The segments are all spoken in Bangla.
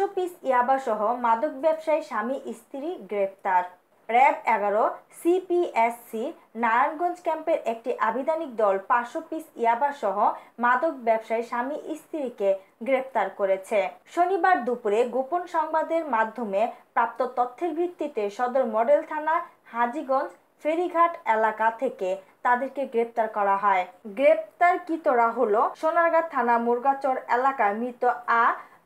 একশো পিস ইয়াবা সহ মাদক ব্যবসায়ী স্বামী স্ত্রী গ্রেপ্তার র্যাব এগারো সিপিএসসি নারায়ণগঞ্জ ক্যাম্পের একটি আবিধানিক দল পাঁচশো পিস ইয়াবা সহ মাদক ব্যবসায়ী স্বামী স্ত্রীকে গ্রেপ্তার করেছে শনিবার দুপুরে গোপন সংবাদের মাধ্যমে প্রাপ্ত তথ্যের ভিত্তিতে সদর মডেল থানা হাজিগঞ্জ ফেরিঘাট এলাকা থেকে তাদেরকে গ্রেপ্তার করা হয় গ্রেপ্তারকৃতরা হলো সোনারগাঁ থানা মুরগাচর এলাকার মৃত আ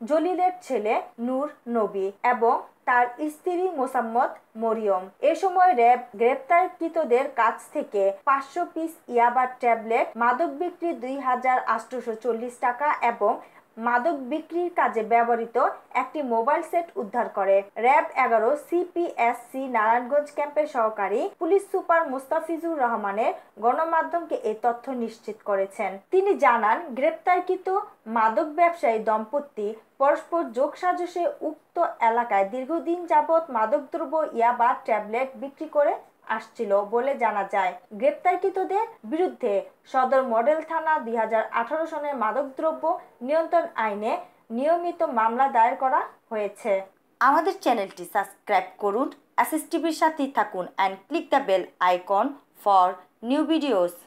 জলিলের ছেলে নূর নবী এবং তার স্ত্রী মোসাম্মদ মরিয়ম এ সময় র্যাব গ্রেপ্তারকৃতদের কাছ থেকে পাঁচশো পিস ইয়াবার ট্যাবলেট মাদক বিক্রি দুই হাজার আটশোশো চল্লিশ টাকা এবং মাদক বিক্রির কাজে ব্যবহৃত একটি মোবাইল সেট উদ্ধার করে র্যাব এগারো সিপিএসসি নারায়ণগঞ্জ ক্যাম্পের সহকারী পুলিশ সুপার মুস্তাফিজুর রহমানের গণমাধ্যমকে এই তথ্য নিশ্চিত করেছেন তিনি জানান গ্রেপ্তারকৃত মাদক ব্যবসায়ী দম্পতি পরস্পর যোগসাজশে উক্ত এলাকায় দীর্ঘদিন যাবৎ মাদকদ্রব্য ইয়াবা ট্যাবলেট বিক্রি করে আসছিল বলে জানা যায় গ্রেপ্তারকৃতদের বিরুদ্ধে সদর মডেল থানা দুই হাজার সনের মাদকদ্রব্য নিয়ন্ত্রণ আইনে নিয়মিত মামলা দায়ের করা হয়েছে আমাদের চ্যানেলটি সাবস্ক্রাইব করুন অ্যাসিস টিভির সাথেই থাকুন and click the bell icon for new videos